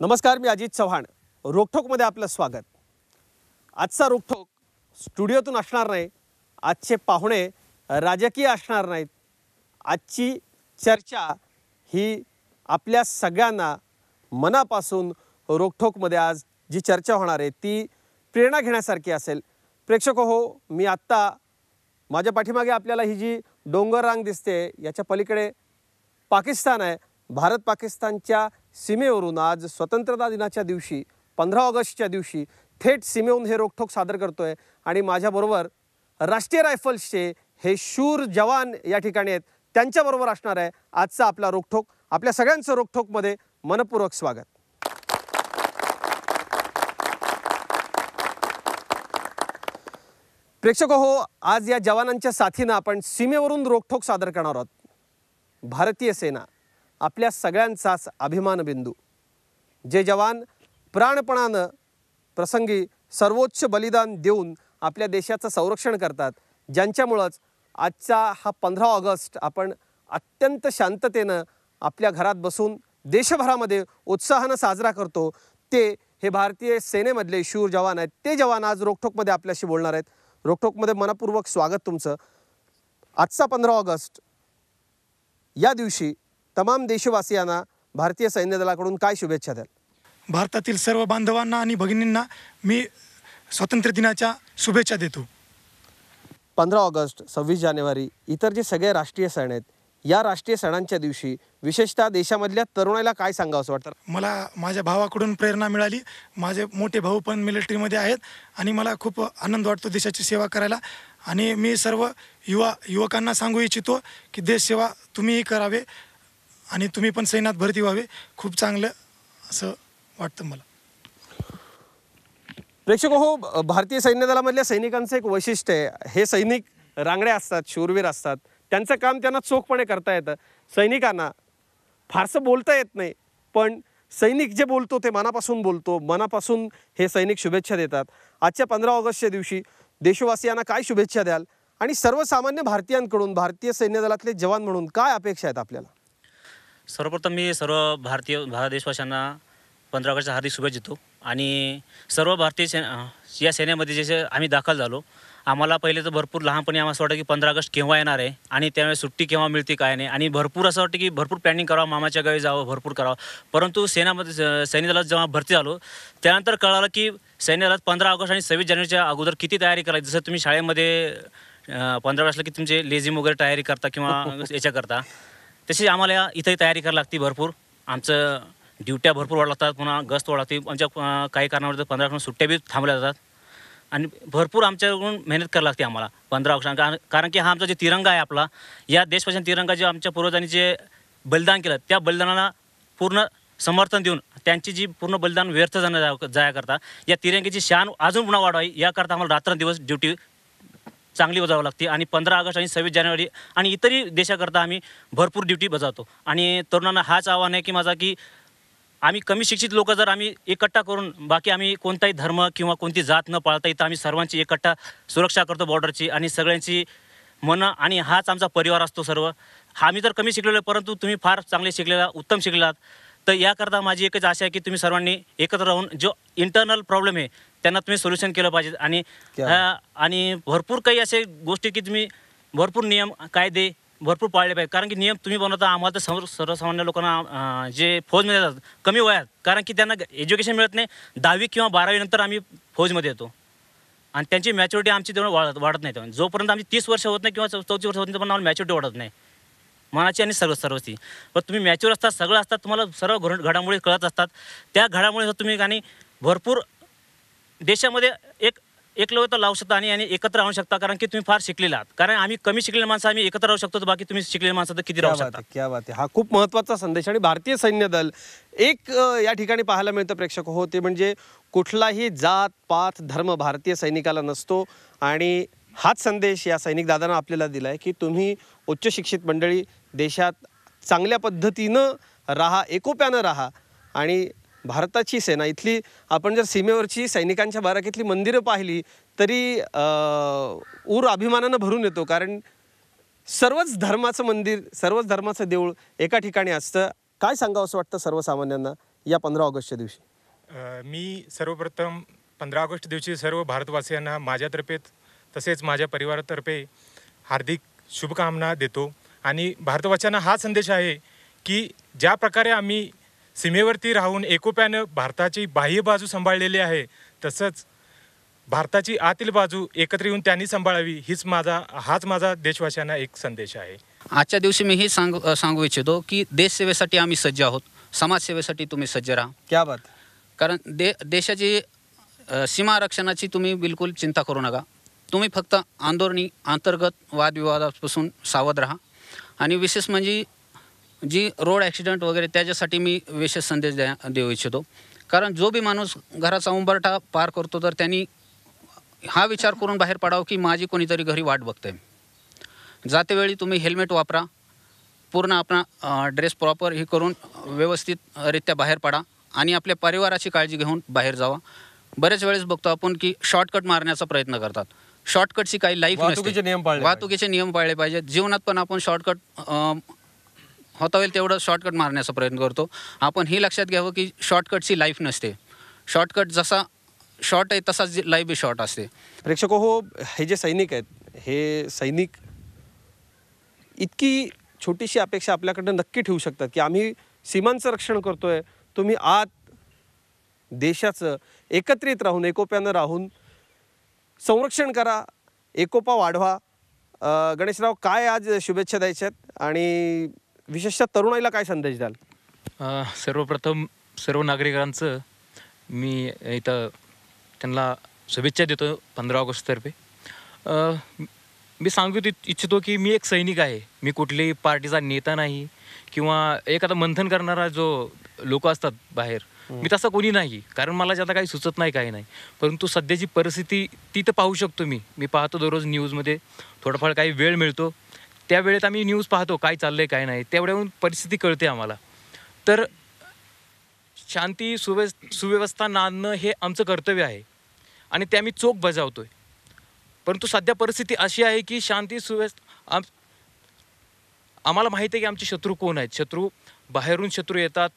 नमस्कार मी अजित चव्हाण रोखोकमध्ये आपलं स्वागत आजचा रोखोक स्टुडिओतून असणार नाही आजचे पाहुणे राजकीय असणार नाहीत आजची चर्चा ही आपल्या सगळ्यांना मनापासून मध्ये आज जी चर्चा होणार आहे ती प्रेरणा घेण्यासारखी असेल प्रेक्षक हो मी आत्ता माझ्या पाठीमागे आपल्याला ही जी डोंगर रांग दिसते याच्या पलीकडे पाकिस्तान आहे भारत पाकिस्तानच्या सीमेवरून आज स्वतंत्रता दिनाच्या दिवशी पंधरा ऑगस्टच्या दिवशी थेट सीमेहून हे रोखोक सादर करतो आहे आणि माझ्याबरोबर राष्ट्रीय रायफल्सचे हे शूर जवान या ठिकाणी आहेत त्यांच्याबरोबर असणार आहे आजचा आपला रोखोक आपल्या सगळ्यांचं रोखोकमध्ये मनपूर्वक स्वागत प्रेक्षक हो आज या जवानांच्या साथीनं आपण सीमेवरून रोखोक सादर करणार आहोत भारतीय सेना आपल्या सगळ्यांचाच अभिमानबिंदू जे जवान प्राणपणानं प्रसंगी सर्वोच्च बलिदान देऊन आपल्या देशाचं संरक्षण करतात ज्यांच्यामुळंच आजचा हा पंधरा ऑगस्ट आपण अत्यंत शांततेनं आपल्या घरात बसून देशभरामध्ये उत्साहानं साजरा करतो ते हे भारतीय सेनेमधले शूर जवान आहेत ते जवान आज रोखोकमध्ये आपल्याशी बोलणार आहेत रोखोकमध्ये मनपूर्वक स्वागत तुमचं आजचा पंधरा ऑगस्ट या दिवशी तमाम देशवासियांना भारतीय सैन्य दलाकडून काय शुभेच्छा द्याल भारतातील सर्व बांधवांना आणि भगिनींना मी स्वातंत्र्य दिनाच्या शुभेच्छा देतो पंधरा ऑगस्ट सव्वीस जानेवारी इतर जे सगळे राष्ट्रीय सण आहेत या राष्ट्रीय सणांच्या दिवशी विशेषतः देशामधल्या तरुणाला काय सांगावं असं वाटतं मला माझ्या भावाकडून प्रेरणा मिळाली माझे मोठे भाऊ पण मिलिटरीमध्ये आहेत आणि मला खूप आनंद वाटतो देशाची सेवा करायला आणि मी सर्व युवा युवकांना सांगू इच्छितो की देशसेवा तुम्हीही करावे आणि तुम्ही पण सैन्यात भरती व्हावे खूप चांगलं असं वाटतं मला प्रेक्षक हो भारतीय सैन्य दलामधल्या सैनिकांचं एक वैशिष्ट्य आहे हे सैनिक रांगडे असतात शूरवीर असतात त्यांचं काम त्यांना चोखपणे करता येतं सैनिकांना फारसं बोलता येत नाही पण सैनिक जे बोलतो ते मनापासून बोलतो मनापासून हे सैनिक शुभेच्छा देतात आजच्या पंधरा ऑगस्टच्या दिवशी देशवासियांना काय शुभेच्छा द्याल आणि सर्वसामान्य भारतीयांकडून भारतीय सैन्य दलातले जवान म्हणून काय अपेक्षा आहेत आपल्याला सर्वप्रथम मी सर्व भारतीय भारत देशवासियांना पंधरा ऑगस्टच्या हार्दिक शुभेच्छा देतो आणि सर्व भारतीय सेन या सेनेमध्ये जसे आम्ही दाखल झालो आम्हाला पहिले तर भरपूर लहानपणी आम्हाला असं वाटतं की पंधरा ऑगस्ट केव्हा येणार आहे आणि त्यावेळेस सुट्टी केव्हा मिळते काय नाही आणि भरपूर असं वाटतं की भरपूर प्लॅनिंग करावं मामाच्या गावी जावं भरपूर करावं परंतु सेनामध्ये दलात जेव्हा भरती झालो त्यानंतर कळालं की दलात पंधरा ऑगस्ट आणि सव्वीस जानेवारीच्या अगोदर किती तयारी करायची जसं तुम्ही शाळेमध्ये पंधरा ऑगस्टला की तुमचे लेझिम वगैरे तयारी करता किंवा याच्या करता तशीच आम्हाला इथंही तयारी करायला लागते भरपूर आमचं ड्युट्या भरपूर वाढ लागतात पुन्हा गस्त वाढ आमच्या काही कारणावर पंधरा ऑगस्ट सुट्ट्या बी थांबल्या जातात आणि भरपूर आमच्याकडून मेहनत करायला लागते आम्हाला पंधरा ऑगस्ट कारण की हा आमचा जे तिरंगा आहे आपला या देशपासून तिरंगा जे आमच्या पूर्वजांनी जे बलिदान केलं त्या बलिदानाला पूर्ण समर्थन देऊन त्यांची जी पूर्ण बलिदान व्यर्थ जाया करता या तिरंगेची शान अजून पुन्हा वाढवावी याकरता आम्हाला रात्रंदिवस ड्युटी चांगली बजावं लागते आणि पंधरा ऑगस्ट आणि सव्वीस जानेवारी आणि इतरही देशाकरता आम्ही भरपूर ड्युटी बजावतो आणि तरुणांना हाच आव्हान आहे की माझा की आम्ही कमी शिक्षित लोक जर आम्ही एकट्ठा करून बाकी आम्ही कोणताही धर्म किंवा कोणती जात न पाळता इथं आम्ही सर्वांची एकट्ठा सुरक्षा करतो बॉर्डरची आणि सगळ्यांची मन आणि हाच आमचा परिवार असतो सर्व आम्ही तर कमी शिकलेलो परंतु तुम्ही फार चांगले शिकलेला उत्तम शिकलेला तर याकरता माझी एकच आशा आहे की तुम्ही सर्वांनी एकत्र राहून जो इंटरनल प्रॉब्लेम आहे त्यांना तुम्ही सोल्युशन केलं पाहिजे आणि आणि भरपूर काही असे गोष्टी की तुम्ही भरपूर नियम कायदे भरपूर पाळले पाहिजे कारण की नियम तुम्ही बनवता आम्हाला तर सर्व सर्वसामान्य लोकांना जे फौजमध्ये येतात कमी वयात कारण की त्यांना एज्युकेशन मिळत नाही दहावी किंवा बारावीनंतर आम्ही फौजमध्ये येतो आणि त्यांची मॅच्युरिटी आमची तेवढं वाढत वाढत नाही जोपर्यंत आमची तीस वर्ष होत नाही किंवा चौतीस वर्ष होत नाही पण आम्हाला मॅच्युरिटी वाढत नाही मनाची आणि सर्व सर्वची पण तुम्ही मॅच्युअर असतात सगळं असतात तुम्हाला सर्व घड घडामोडी कळत असतात त्या घडामुळे तुम्ही आणि भरपूर देशामध्ये एक एकलव्यता लावू शकता आणि आणि एकत्र राहू शकता कारण की तुम्ही फार शिकलेला आहात कारण आम्ही कमी शिकलेले माणसं आम्ही एकत्र राहू शकतो बाकी तुम्ही शिकलेले माणसं तर किती राहू शकता क्या बात आहे हा खूप महत्त्वाचा संदेश आणि भारतीय सैन्य दल एक या ठिकाणी पाहायला मिळतं प्रेक्षक हो ते म्हणजे कुठलाही जात पात धर्म भारतीय सैनिकाला नसतो आणि हाच संदेश या सैनिक दादांना आपल्याला दिला आहे की तुम्ही उच्च शिक्षित मंडळी देशात चांगल्या पद्धतीनं राहा एकोप्यानं राहा आणि भारताची सेना इथली आपण जर सीमेवरची सैनिकांच्या बाराकीतली मंदिरं पाहिली तरी ऊर अभिमानानं भरून येतो कारण सर्वच धर्माचं मंदिर सर्वच धर्माचं देऊळ एका ठिकाणी असतं काय सांगावं असं वाटतं सर्वसामान्यांना या पंधरा ऑगस्टच्या दिवशी मी सर्वप्रथम पंधरा ऑगस्ट दिवशी सर्व भारतवासियांना माझ्यातर्फेत तसेच माझ्या परिवारातर्फे हार्दिक शुभकामना देतो आणि भारतवाच्यांना हा संदेश आहे की ज्या प्रकारे आम्ही सीमेवरती राहून एकोप्यानं भारताची बाह्य बाजू सांभाळलेली आहे तसंच भारताची आतील बाजू एकत्र येऊन त्यांनी सांभाळावी हीच माझा हाच माझा देशवासियांना एक संदेश आहे आजच्या दिवशी मी हे सांग सांगू इच्छितो की देशसेवेसाठी आम्ही सज्ज आहोत समाजसेवेसाठी तुम्ही सज्ज राहा क्या बात कारण दे देशाची सीमा रक्षणाची तुम्ही बिलकुल चिंता करू नका तुम्ही फक्त आंदोलनी अंतर्गत वादविवादापासून सावध राहा आणि विशेष म्हणजे जी रोड ॲक्सिडेंट वगैरे त्याच्यासाठी मी विशेष संदेश द्या देऊ इच्छितो कारण जो बी माणूस घराचा उंबरठा पार करतो तर त्यांनी हा विचार करून बाहेर पडावं की माझी कोणीतरी घरी वाट बघते जातेवेळी तुम्ही हेल्मेट वापरा पूर्ण आपला ड्रेस प्रॉपर हे करून व्यवस्थितरित्या बाहेर पडा आणि आपल्या परिवाराची काळजी घेऊन बाहेर जावा बरेच वेळेस बघतो आपण की शॉर्टकट मारण्याचा प्रयत्न करतात शॉर्टकटची काही लाईफ वाहतुकीचे नियम पाळले वाहतुकीचे नियम पाळले पाहिजेत जीवनात पण आपण शॉर्टकट होता होईल तेवढं शॉर्टकट मारण्याचा प्रयत्न करतो आपण हे लक्षात घ्यावं की शॉर्टकटची लाईफ नसते शॉर्टकट जसा शॉर्ट आहे तसाच लाईफ बी शॉर्ट असते प्रेक्षको हो हे जे सैनिक आहेत हे सैनिक इतकी छोटीशी अपेक्षा आपल्याकडनं नक्की ठेवू शकतात की आम्ही सीमांचं रक्षण करतोय तुम्ही आत देशाचं एकत्रित राहून एकोप्यानं राहून संरक्षण करा एकोपा वाढवा गणेशराव काय आज शुभेच्छा द्यायच्या आहेत आणि विशेषतः तरुणाईला काय संदेश द्याल सर्वप्रथम सर्व नागरिकांचं मी इथं त्यांना शुभेच्छा देतो पंधरा ऑगस्टतर्फे मी सांगू इच्छितो की मी एक सैनिक आहे मी कुठल्याही पार्टीचा नेता नाही किंवा एखादा मंथन करणारा जो लोक असतात बाहेर मी तसा कोणी नाही कारण मला ज्यादा काही सुचत नाही काही नाही परंतु सध्याची परिस्थिती ती तर पाहू शकतो मी मी पाहतो दररोज न्यूजमध्ये थोडाफार काही वेळ मिळतो त्या वेळेत आम्ही न्यूज पाहतो काय चाललंय काय नाही तेवढ्याहून परिस्थिती कळते आम्हाला तर शांती सुव्य सुव्यवस्था नांदणं हे आमचं कर्तव्य आहे आणि ते आम्ही चोख बजावतो आहे परंतु सध्या परिस्थिती अशी आहे की शांती सुव्यवस्था आम्हाला माहिती आहे की आमचे शत्रू कोण आहेत शत्रू बाहेरून शत्रू येतात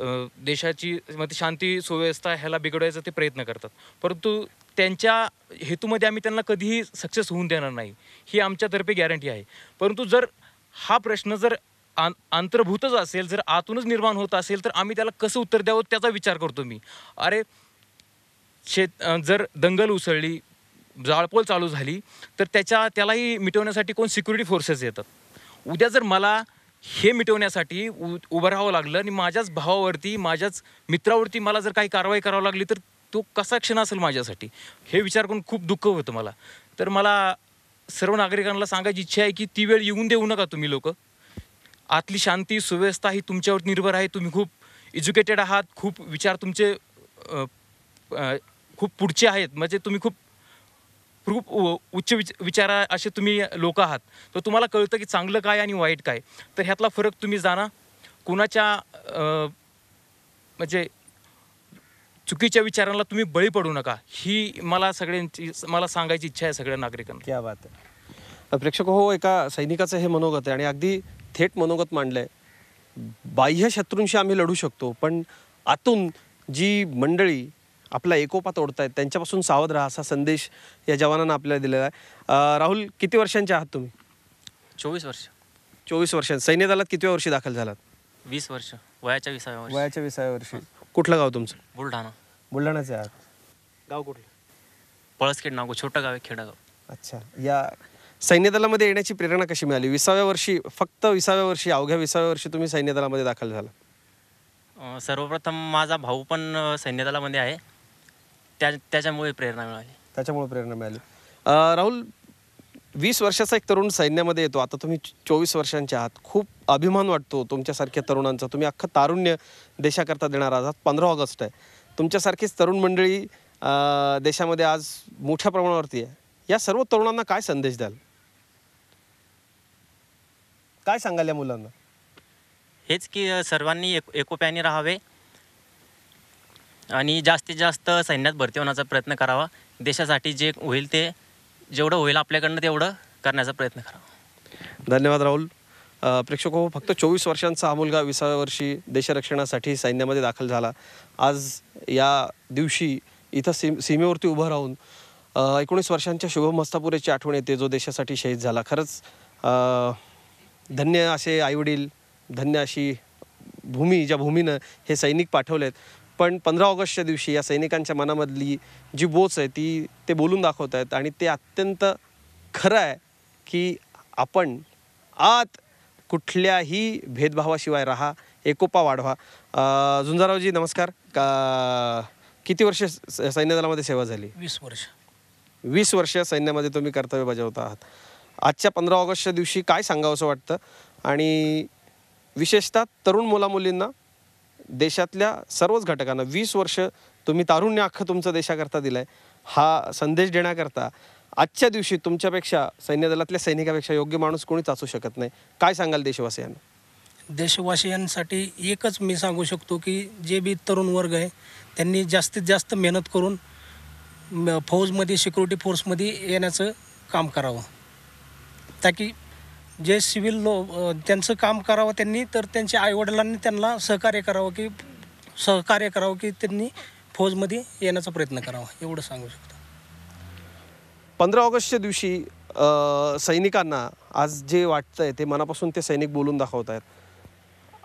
देशाची ती शांती सुव्यवस्था ह्याला बिघडवायचा ते प्रयत्न करतात परंतु त्यांच्या हेतूमध्ये आम्ही त्यांना कधीही सक्सेस होऊन देणार नाही ही आमच्यातर्फे गॅरंटी आहे परंतु जर हा प्रश्न जर आं अंतर्भूतच असेल जर आतूनच निर्माण होत असेल तर आम्ही त्याला कसं उत्तर द्यावं त्याचा विचार करतो मी अरे शेत जर दंगल उसळली जाळपोल चालू झाली तर त्याच्या त्यालाही मिटवण्यासाठी कोण सिक्युरिटी फोर्सेस येतात उद्या जर मला हे मिटवण्यासाठी उभं राहावं लागलं आणि माझ्याच भावावरती माझ्याच मित्रावरती मला जर काही कारवाई करावी लागली तर तो कसा क्षण असेल माझ्यासाठी हे विचार करून खूप दुःख होतं मला तर मला सर्व नागरिकांना सांगायची इच्छा आहे की ती वेळ येऊन देऊ नका तुम्ही लोक आतली शांती सुव्यवस्था ही तुमच्यावर निर्भर आहे तुम्ही खूप एज्युकेटेड आहात खूप विचार तुमचे खूप पुढचे आहेत म्हणजे तुम्ही खूप खूप उच्च विच विचारा असे तुम्ही लोक आहात तर तुम्हाला कळतं की चांगलं काय आणि वाईट काय तर ह्यातला फरक तुम्ही जाणा कुणाच्या म्हणजे चुकीच्या विचारांना तुम्ही बळी पडू नका ही मला सगळ्यांची मला सांगायची इच्छा आहे सगळ्या नागरिकांना क्या बात आहे प्रेक्षक हो एका सैनिकाचं हे मनोगत आहे आणि अगदी थेट मनोगत मांडलं आहे बाह्य शत्रूंशी आम्ही लढू शकतो पण आतून जी मंडळी आपला एकोपा तोडतायत त्यांच्यापासून सावध राहा असा संदेश या जवानांना आपल्याला दिलेला आहे राहुल किती वर्षांचे आहात तुम्ही चोवीस वर्ष चोवीस वर्ष सैन्य दलात कितव्या वर्षी दाखल झालात वीस वर्ष वयाच्या विसाव्या वयाच्या विसाव्या वर्षी कुठलं गाव तुमचं बुलढाणा बुलढाण्याचे आहात गाव कुठलं पळसखेड नागो छोटं गाव आहे खेडागाव अच्छा या सैन्य दलामध्ये येण्याची प्रेरणा कशी मिळाली विसाव्या वर्षी फक्त विसाव्या वर्षी अवघ्या विसाव्या वर्षी तुम्ही सैन्य दलामध्ये दाखल झाला सर्वप्रथम माझा भाऊ पण सैन्य सैन्यदलामध्ये आहे त्या त्याच्यामुळे प्रेरणा मिळाली त्याच्यामुळे प्रेरणा मिळाली राहुल वीस वर्षाचा एक तरुण सैन्यामध्ये येतो आता तुम्ही चोवीस वर्षांच्या आहात खूप अभिमान वाटतो तुमच्यासारख्या तरुणांचा तुम्ही अख्खं तारुण्य देशाकरता देणार आहात पंधरा ऑगस्ट आहे तुमच्यासारखीच तरुण मंडळी देशामध्ये आज मोठ्या प्रमाणावरती आहे या सर्व तरुणांना काय संदेश द्याल काय सांगाल या मुलांना हेच की सर्वांनी एक एकोप्याने राहावे आणि जास्तीत जास्त सैन्यात भरती होण्याचा प्रयत्न करावा देशासाठी जे होईल ते जेवढं होईल आपल्याकडनं तेवढं करण्याचा प्रयत्न करावा धन्यवाद राहुल प्रेक्षक फक्त चोवीस वर्षांचा हा मुलगा विसाव्या वर्षी देशरक्षणासाठी सैन्यामध्ये दाखल झाला आज या दिवशी इथं सीम सीमेवरती उभं राहून एकोणीस वर्षांच्या शुभम मस्तापुरेची आठवण येते जो देशासाठी शहीद झाला खरंच धन्य असे आईवडील धन्य अशी भूमी ज्या भूमीनं हे सैनिक पाठवलेत पण पंधरा ऑगस्टच्या दिवशी या सैनिकांच्या मनामधली जी बोच आहे ती ते बोलून दाखवत आहेत आणि ते अत्यंत खरं आहे की आपण आत कुठल्याही भेदभावाशिवाय राहा एकोपा वाढवा झुंजारावजी नमस्कार का किती वर्ष सैन्य दलामध्ये सेवा झाली वीस वर्ष वीस वर्ष सैन्यामध्ये तुम्ही कर्तव्य बजावत आहात आजच्या पंधरा ऑगस्टच्या दिवशी काय सांगावं वाटतं आणि विशेषतः तरुण मुलामुलींना देशातल्या सर्वच घटकांना वीस वर्ष तुम्ही तारुण्य अख्खं तुमचं देशाकरता दिलं हा संदेश देण्याकरता आजच्या दिवशी तुमच्यापेक्षा सैन्य दलातल्या सैनिकापेक्षा योग्य माणूस कोणीच असू शकत नाही काय सांगाल देशवासियांना देशवासियांसाठी एकच मी सांगू शकतो की जे बी तरुण वर्ग आहे त्यांनी जास्तीत जास्त मेहनत करून फौजमध्ये सिक्युरिटी फोर्समध्ये येण्याचं काम करावं ताकी जे सिव्हिल लो त्यांचं काम करावं त्यांनी तर त्यांच्या आईवडिलांनी त्यांना सहकार्य करावं की सहकार्य करावं की त्यांनी फौजमध्ये येण्याचा प्रयत्न करावा एवढं सांगू शकतो पंधरा ऑगस्टच्या दिवशी सैनिकांना आज जे आहे ते मनापासून ते सैनिक बोलून दाखवत आहेत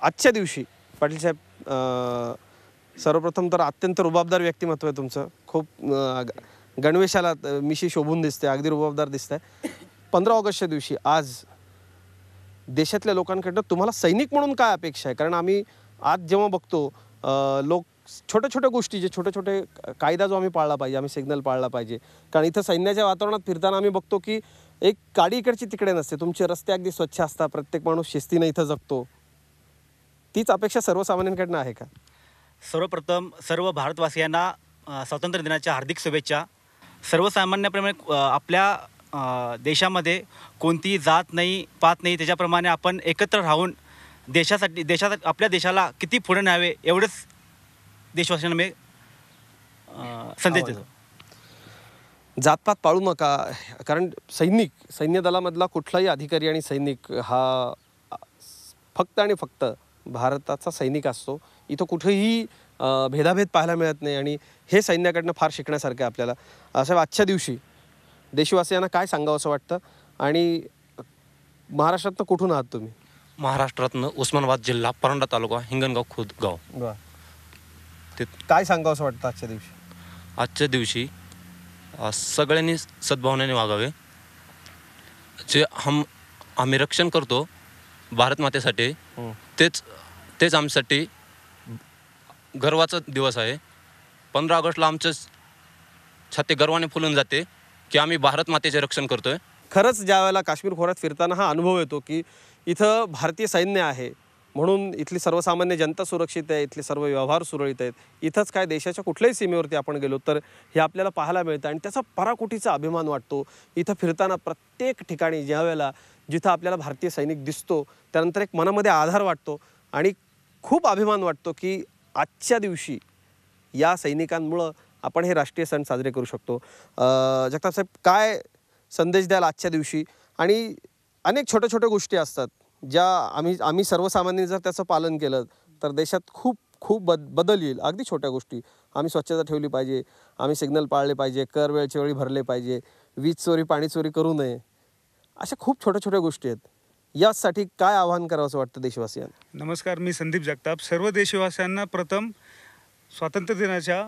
आजच्या दिवशी पाटील साहेब सर्वप्रथम तर अत्यंत रुबाबदार व्यक्तिमत्व आहे तुमचं खूप गणवेशाला मिशी शोभून दिसते अगदी रुबाबदार दिसत आहे पंधरा ऑगस्टच्या दिवशी आज देशातल्या लोकांकडनं तुम्हाला सैनिक म्हणून काय अपेक्षा आहे कारण आम्ही आज जेव्हा बघतो लोक छोट्या छोट्या गोष्टी जे छोटे छोटे कायदा जो आम्ही पाळला पाहिजे आम्ही सिग्नल पाळला पाहिजे कारण इथं सैन्याच्या वातावरणात फिरताना आम्ही बघतो की एक गाडी इकडची तिकडे नसते तुमचे रस्ते अगदी स्वच्छ असतात प्रत्येक माणूस शिस्तीनं इथं जगतो तीच अपेक्षा सर्वसामान्यांकडनं आहे का सर्वप्रथम सर्व भारतवासियांना स्वातंत्र्य दिनाच्या हार्दिक शुभेच्छा सर्वसामान्याप्रमाणे आपल्या देशामध्ये कोणतीही जात नाही पात नाही त्याच्याप्रमाणे आपण एकत्र राहून देशासाठी देशा आपल्या देशाला किती पुढे न्यावे एवढंच देशवासियांना मी संदेश देतो जातपात पाळू नका कारण सैनिक सैन्य दलामधला कुठलाही अधिकारी आणि सैनिक हा फक्त आणि फक्त भारताचा सैनिक असतो इथं कुठेही भेदाभेद पाहायला मिळत नाही आणि हे सैन्याकडनं फार शिकण्यासारखं आहे आपल्याला असं आजच्या दिवशी देशवासियांना काय सांगावं असं वाटतं आणि महाराष्ट्रातनं कुठून आहात तुम्ही महाराष्ट्रातनं उस्मानाबाद जिल्हा परंडा तालुका हिंगणगाव खुद गाव ते काय सांगावं असं वाटतं आजच्या दिवशी आजच्या दिवशी सगळ्यांनी सद्भावनेने वागावे जे हम आम्ही रक्षण करतो भारत मातेसाठी तेच तेच आमच्यासाठी गर्वाचा दिवस आहे पंधरा ऑगस्टला आमचं छाते गर्वाने फुलून जाते की आम्ही भारत मातेचे रक्षण करतोय खरंच ज्या वेळेला काश्मीर खोऱ्यात फिरताना हा अनुभव येतो की इथं भारतीय सैन्य आहे म्हणून इथली सर्वसामान्य जनता सुरक्षित आहे इथले सर्व व्यवहार सुरळीत आहेत इथंच काय देशाच्या कुठल्याही सीमेवरती आपण गेलो तर हे आपल्याला पाहायला मिळतं आणि त्याचा पराकुटीचा अभिमान वाटतो इथं फिरताना प्रत्येक ठिकाणी ज्या वेळेला जिथं आपल्याला भारतीय सैनिक दिसतो त्यानंतर एक मनामध्ये आधार वाटतो आणि खूप अभिमान वाटतो की आजच्या दिवशी या सैनिकांमुळं आपण हे राष्ट्रीय सण साजरे करू शकतो जगताप साहेब काय संदेश द्याल आजच्या दिवशी आणि अनेक छोट्या छोट्या गोष्टी असतात ज्या आम्ही आम्ही सर्वसामान्य जर त्याचं पालन केलं तर देशात खूप खूप बद बदल येईल अगदी छोट्या गोष्टी आम्ही स्वच्छता ठेवली पाहिजे आम्ही सिग्नल पाळले पाहिजे कर वेळच्या वेळी भरले पाहिजे वीज चोरी पाणी चोरी करू नये अशा खूप छोट्या छोट्या गोष्टी आहेत यासाठी काय आवाहन करावं असं वाटतं देशवासियांना नमस्कार मी संदीप जगताप सर्व देशवासियांना प्रथम स्वातंत्र्य दिनाच्या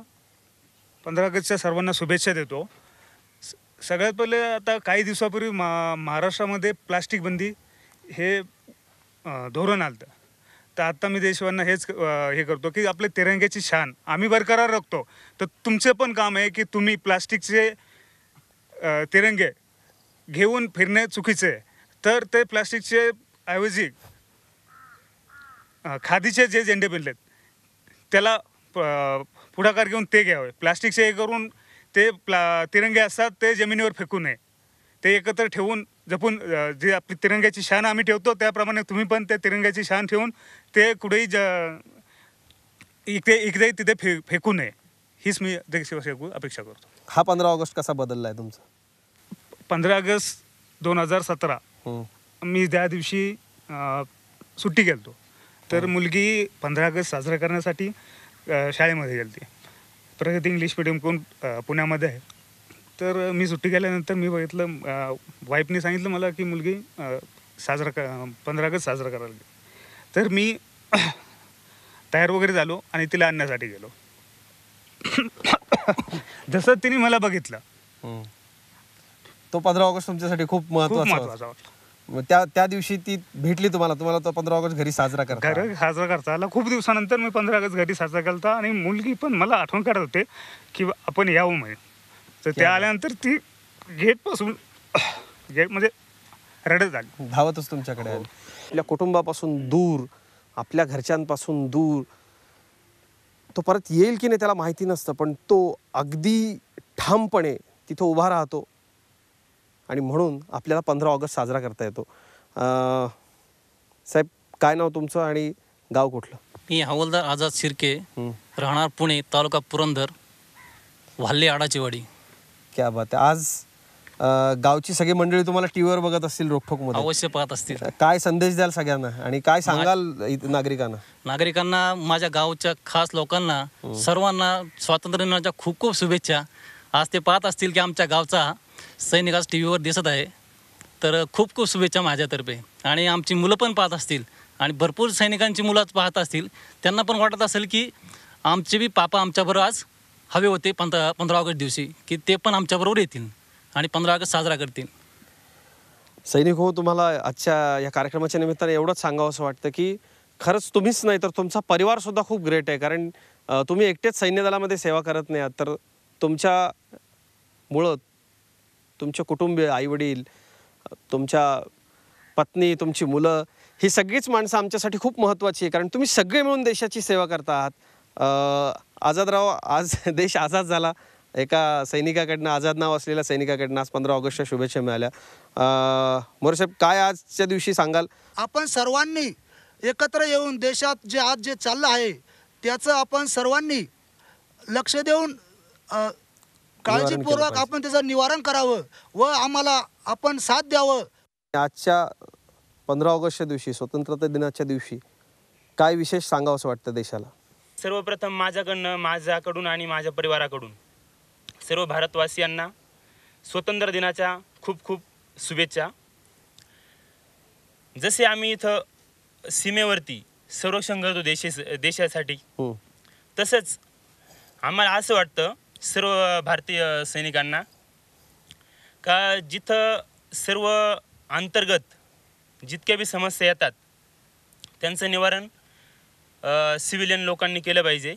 पंधरा ऑगस्टच्या सर्वांना शुभेच्छा देतो सगळ्यात पहिले आता काही दिवसापूर्वी मा महाराष्ट्रामध्ये प्लास्टिक बंदी हे धोरण आलं तर आत्ता मी देशवांना हेच हे करतो की आपले तिरंग्याची छान आम्ही बरकरार रखतो तर तुमचं पण काम आहे की तुम्ही प्लास्टिकचे तिरंगे घेऊन फिरणे चुकीचे तर ते प्लास्टिकचे ऐवजी खादीचे जे झेंडे बनलेत त्याला पुढाकार घेऊन ते घ्यावे प्लास्टिकचे हे करून ते प्ला तिरंगे असतात ते जमिनीवर फेकू नये ते एकत्र ठेवून जपून जे आपली तिरंग्याची शान आम्ही ठेवतो त्याप्रमाणे तुम्ही पण त्या तिरंग्याची शान ठेवून ते कुठेही ज इकडे इकडेही तिथे फे फेकू नये हीच मी अपेक्षा करतो हा पंधरा ऑगस्ट कसा बदलला आहे तुमचा पंधरा ऑगस्ट दोन हजार सतरा मी त्या दिवशी सुट्टी गेलतो तर मुलगी पंधरा ऑगस्ट साजरा करण्यासाठी शाळेमध्ये गेली ती प्रगती इंग्लिश मिडियम कोण पुण्यामध्ये आहे तर मी सुट्टी गेल्यानंतर मी बघितलं वाईफने सांगितलं मला की मुलगी साजरा पंधरा ऑगस्ट साजरा करायला तर मी तयार वगैरे झालो आणि तिला आणण्यासाठी गेलो जसं तिने मला बघितलं तो पंधरा ऑगस्ट तुमच्यासाठी खूप महत्वाचा त्या त्या दिवशी ती भेटली तुम्हाला तुम्हाला तो पंधरा ऑगस्ट घरी साजरा करता घरी साजरा करता आला खूप दिवसानंतर मी पंधरा ऑगस्ट घरी साजरा करता आणि मुलगी पण मला आठवण काढत होते की आपण यावं म्हणे तर त्या आल्यानंतर ती गेटपासून गेट म्हणजे रडत झाली धावतच तुमच्याकडे हो. आपल्या कुटुंबापासून दूर आपल्या घरच्यांपासून दूर तो परत येईल की नाही त्याला माहिती नसतं पण तो अगदी ठामपणे तिथं उभा राहतो आणि म्हणून आपल्याला पंधरा ऑगस्ट साजरा करता येतो साहेब काय नाव तुमचं आणि गाव कुठलं मी हवलदार आझाद शिरके राहणार पुणे तालुका पुरंदर वाल्ले आडाचीवाडी क्या बात आहे आज गावची सगळी मंडळी तुम्हाला टीव्हीवर बघत असतील मध्ये अवश्य पाहत असतील काय संदेश द्याल सगळ्यांना आणि काय सांगाल नागरिकांना नागरिकांना माझ्या गावच्या खास लोकांना सर्वांना स्वातंत्र्य दिनाच्या खूप खूप शुभेच्छा आज ते पाहत असतील की आमच्या गावचा सैनिक आज टी व्हीवर दिसत आहे तर खूप खूप शुभेच्छा माझ्यातर्फे आणि आमची मुलं पण पाहत असतील आणि भरपूर सैनिकांची मुलं पाहत असतील त्यांना पण वाटत असेल की आमचे बी पापा आमच्याबरोबर आज हवे होते पंधरा पंधरा ऑगस्ट दिवशी की ते पण आमच्याबरोबर येतील आणि पंधरा ऑगस्ट साजरा करतील सैनिक हो तुम्हाला आजच्या या कार्यक्रमाच्या निमित्ताने एवढंच सांगावं असं वाटतं की खरंच तुम्हीच नाही तर तुमचा परिवारसुद्धा खूप ग्रेट आहे कारण तुम्ही एकटेच सैन्यदलामध्ये सेवा करत नाही आहात तर तुमच्यामुळं तुमचे कुटुंबीय आईवडील तुमच्या पत्नी तुमची मुलं ही सगळीच माणसं आमच्यासाठी खूप महत्त्वाची आहे कारण तुम्ही सगळे मिळून देशाची सेवा करता आहात आझादराव आज देश आझाद झाला एका सैनिकाकडनं आझाद नाव असलेल्या सैनिकाकडनं आज पंधरा ऑगस्टच्या शुभेच्छा मिळाल्या मोरसाहेब काय आजच्या दिवशी सांगाल आपण सर्वांनी एकत्र येऊन देशात जे आज जे चाललं आहे त्याचं आपण सर्वांनी लक्ष देऊन काळजीपूर्वक आपण त्याचं निवारण करावं व आम्हाला आपण साथ द्यावं आजच्या पंधरा ऑगस्टच्या दिवशी स्वतंत्रता दिनाच्या दिवशी काय विशेष सांगावं असं वाटतं देशाला सर्वप्रथम माझ्याकडनं माझ्याकडून आणि माझ्या परिवाराकडून सर्व भारतवासियांना स्वतंत्र दिनाच्या खूप खूप शुभेच्छा जसे आम्ही इथं सीमेवरती संरक्षण करतो देशे देशासाठी तसंच आम्हाला असं वाटतं सर्व भारतीय सैनिकांना का जिथं सर्व अंतर्गत जितक्या बी समस्या येतात त्यांचं निवारण सिव्हिलियन लोकांनी केलं पाहिजे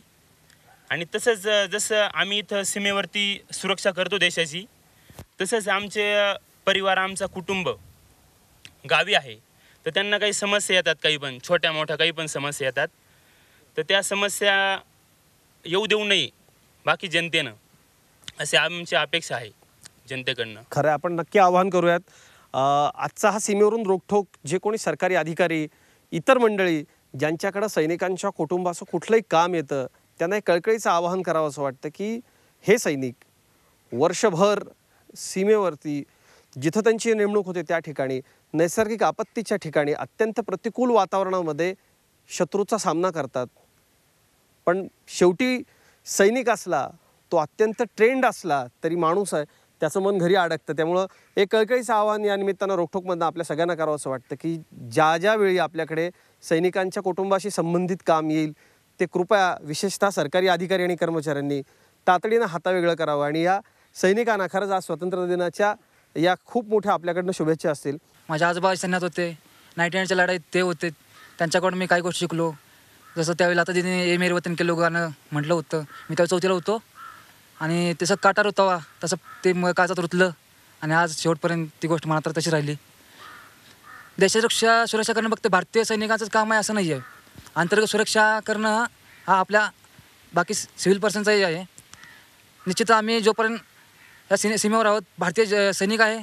आणि तसंच जसं आम्ही इथं सीमेवरती सुरक्षा करतो देशाची तसंच आमचे परिवार आमचा कुटुंब गावी आहे तर त्यांना काही समस्या येतात काही पण छोट्या मोठ्या काही पण समस्या येतात तर त्या समस्या येऊ देऊ नये बाकी जनतेनं असे आमची अपेक्षा आहे जनतेकडनं खरं आपण नक्की आवाहन करूयात आजचा हा सीमेवरून रोखोक जे कोणी सरकारी अधिकारी इतर मंडळी ज्यांच्याकडं सैनिकांच्या कुटुंबाचं कुठलंही काम येतं त्यांना एक कळकळीचं आवाहन करावं असं वाटतं की हे सैनिक वर्षभर सीमेवरती जिथं त्यांची नेमणूक होते त्या ठिकाणी नैसर्गिक आपत्तीच्या ठिकाणी अत्यंत प्रतिकूल वातावरणामध्ये शत्रूचा सामना करतात पण शेवटी सैनिक असला तो अत्यंत ट्रेंड असला तरी माणूस आहे त्याचं मन घरी अडकतं त्यामुळं एक कळकळीचं आव्हान या निमित्तानं रोखोकमधनं आपल्या सगळ्यांना करावं असं वाटतं की ज्या ज्यावेळी आपल्याकडे सैनिकांच्या कुटुंबाशी संबंधित काम येईल ते कृपया विशेषतः सरकारी अधिकारी आणि कर्मचाऱ्यांनी तातडीनं हातावेगळं करावं आणि या सैनिकांना खरंच आज स्वातंत्र्य दिनाच्या या खूप मोठ्या आपल्याकडनं शुभेच्छा असतील माझ्या आजोबा सैन्यात होते नाईट लढाईत ते होते त्यांच्याकडून मी काही गोष्टी शिकलो जसं त्यावेळेला आता तिने ए मेरे वतन के गाणं म्हटलं होतं मी त्यावेळी चौथीला होतो आणि तसं काटार होता तसं ते म काचात रुतलं आणि आज शेवटपर्यंत ती गोष्ट मनात तशी राहिली देशाची सुरक्षा करणं फक्त भारतीय सैनिकांचंच काम आहे असं नाही आहे अंतर्गत सुरक्षा करणं हा आपल्या बाकी सिव्हिल पर्सनचाही आहे निश्चित आम्ही जोपर्यंत या सिने सीमेवर आहोत भारतीय ज सैनिक आहे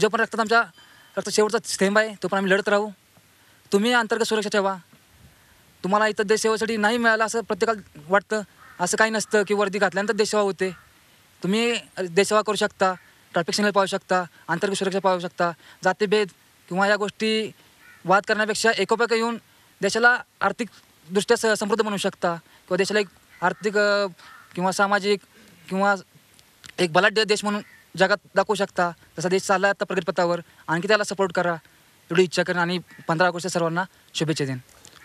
जोपर्यंत रक्तात आमच्या रक्त शेवटचा थेंब आहे तोपर्यंत आम्ही लढत राहू तुम्ही अंतर्गत सुरक्षा ठेवा तुम्हाला इथं देशसेवेसाठी नाही मिळालं असं प्रत्येकाला वाटतं असं काही नसतं की वर्दी घातल्यानंतर देशसेवा होते तुम्ही देशसेवा करू शकता ट्रॅफिक सिग्नल पाहू शकता आंतरिक सुरक्षा पाहू शकता जातीभेद किंवा या गोष्टी वाद करण्यापेक्षा एकोपेक येऊन देशाला आर्थिकदृष्ट्या स समृद्ध बनवू शकता किंवा देशाला एक आर्थिक किंवा सामाजिक किंवा एक बलाढ्य देश म्हणून जगात दाखवू शकता जसा देश चालला आता प्रगतीपथावर आणखी त्याला सपोर्ट करा एवढी इच्छा करेन आणि पंधरा ऑगस्टच्या सर्वांना शुभेच्छा देईन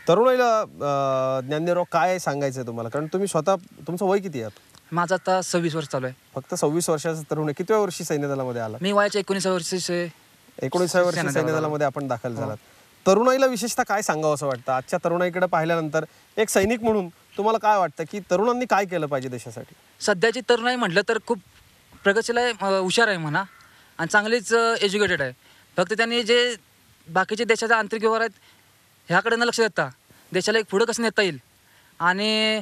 तरुणाईला ज्ञानदेवराव काय सांगायचं आहे तुम्हाला कारण तुम्ही स्वतः तुमचं वय किती आहे माझा आता सव्वीस वर्ष चालू आहे फक्त सव्वीस वर्षाचा तरुण आहे कितव्या वर्षी सैन्य दलामध्ये आला मी वयाच्या एकोणीसाव्या वर्षी एकोणीसाव्या वर्षी सैन्य दलामध्ये आपण दाखल हो. झालात तरुणाईला विशेषतः काय सांगावं असं वाटतं आजच्या तरुणाईकडे पाहिल्यानंतर एक सैनिक म्हणून तुम्हाला काय वाटतं की तरुणांनी काय केलं पाहिजे देशासाठी सध्याची तरुणाई म्हटलं तर खूप प्रगतीला हुशार आहे म्हणा आणि चांगलीच एज्युकेटेड आहे फक्त त्यांनी जे बाकीचे देशाचा आंतरिक व्यवहार आहेत ह्याकडे न लक्ष देता देशाला एक पुढं कसं नेता येईल आणि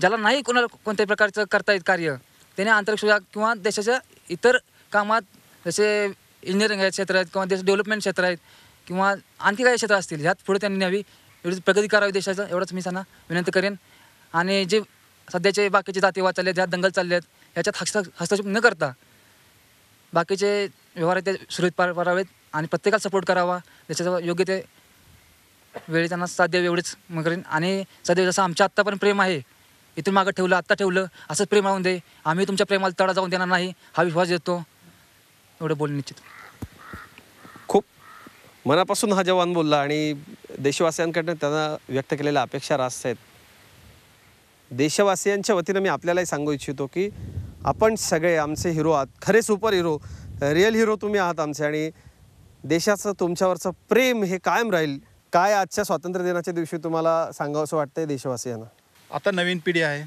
ज्याला नाही कोणाला कोणत्याही प्रकारचं करता येईल कार्य त्याने आंतरिक सुविधा किंवा देशाच्या इतर कामात जसे इंजिनिअरिंग आहेत क्षेत्र आहेत किंवा देश डेव्हलपमेंट क्षेत्र आहेत किंवा आणखी काही क्षेत्र असतील ह्यात पुढे त्यांनी न्यावी एवढी प्रगती करावी देशाचं एवढंच मी त्यांना विनंती करेन आणि जे सध्याचे बाकीचे जातीवाद चालले आहेत दंगल चालले आहेत याच्यात हस्त हस्तक्षेप न करता बाकीचे व्यवहार ते सुरळीत पार पारावेत आणि प्रत्येकाला सपोर्ट करावा देशाचा योग्य ते वेळ त्यांना साथ एवढेच मग करेन आणि सदैव जसं आमच्या आत्ता पण प्रेम आहे इथून मागं ठेवलं आत्ता ठेवलं असंच प्रेम राहून दे आम्ही तुमच्या प्रेमाला तडा जाऊन देणार नाही हा विश्वास देतो एवढं बोल निश्चित खूप मनापासून हा जवान बोलला आणि देशवासियांकडनं त्यांना व्यक्त केलेल्या अपेक्षा रास्त आहेत देशवासियांच्या वतीनं मी आपल्यालाही सांगू इच्छितो की आपण सगळे आमचे हिरो आहात खरे सुपर हिरो रिअल हिरो तुम्ही आहात आमचे आणि देशाचं तुमच्यावरचं प्रेम हे कायम राहील काय आजच्या स्वातंत्र्य दिनाच्या दिवशी तुम्हाला सांगावं असं वाटतंय देशवासियांना आता नवीन पिढी आहे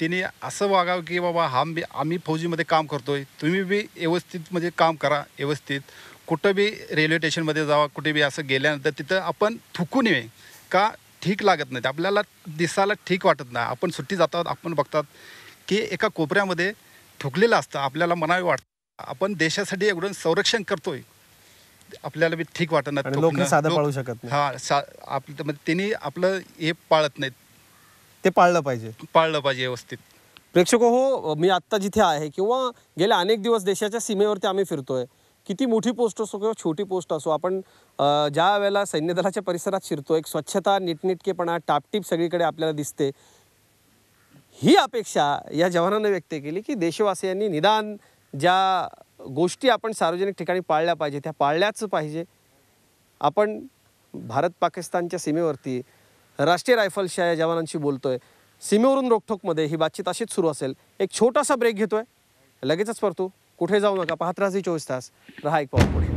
तिने असं वागावं की बाबा हा बी आम्ही फौजीमध्ये काम करतोय तुम्ही बी व्यवस्थित म्हणजे काम करा व्यवस्थित कुठं बी रेल्वे स्टेशनमध्ये जावा कुठे बी असं गेल्यानंतर तिथं आपण थुकून नये का ठीक लागत नाही आपल्याला दिसायला ठीक वाटत नाही आपण सुट्टी जातात आपण बघतात की एका कोपऱ्यामध्ये थुकलेलं असतं आपल्याला मनावी वाटतं आपण देशासाठी एवढं संरक्षण करतोय आपल्याला बी ठीक वाटत नाही लोक साधं पाळू शकत नाही हा आपलं त्यांनी आपलं हे पाळत नाहीत ते पाळलं पाहिजे पाळलं पाहिजे व्यवस्थित प्रेक्षक हो मी आत्ता जिथे आहे किंवा गेल्या अनेक दिवस देशाच्या सीमेवरती आम्ही फिरतोय किती मोठी पोस्ट असो किंवा छोटी पोस्ट असो आपण ज्या वेळेला सैन्यदलाच्या परिसरात शिरतो एक स्वच्छता नीटनेटकेपणा टापटीप सगळीकडे आपल्याला दिसते ही अपेक्षा या जवानानं व्यक्त केली की देशवासियांनी निदान ज्या गोष्टी आपण सार्वजनिक ठिकाणी पाळल्या पाहिजे त्या पाळल्याच पाहिजे आपण भारत पाकिस्तानच्या सीमेवरती राष्ट्रीय रायफल्सच्या या जवानांशी बोलतोय सीमेवरून रोखोकमध्ये ही बातचीत अशीच सुरू असेल एक छोटासा ब्रेक घेतोय लगेचच परतू कुठे जाऊ नका पाहत राहा चोवीस तास रहा एक पाऊल पुढे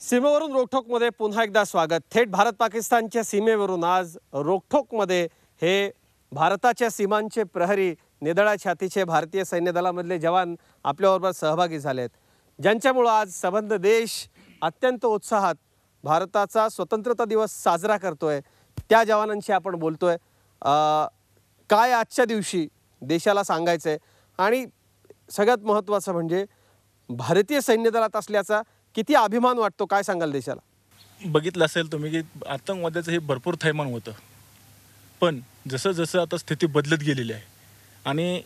सीमेवरून रोखोकमध्ये पुन्हा एकदा स्वागत थेट भारत पाकिस्तानच्या सीमेवरून आज रोखोकमध्ये हे भारताच्या सीमांचे प्रहरी नेदळा छातीचे भारतीय सैन्य दलामधले जवान आपल्याबरोबर सहभागी झाले आहेत ज्यांच्यामुळं आज संबंध देश अत्यंत उत्साहात भारताचा स्वतंत्रता दिवस साजरा करतोय त्या जवानांशी आपण बोलतोय काय आजच्या दिवशी देशाला सांगायचं आहे आणि सगळ्यात महत्त्वाचं म्हणजे भारतीय सैन्य दलात असल्याचा किती अभिमान वाटतो काय सांगाल देशाला बघितलं असेल तुम्ही की आतंकवाद्याचं हे भरपूर थैमान होतं पण जसं जसं आता स्थिती बदलत गेलेली आहे आणि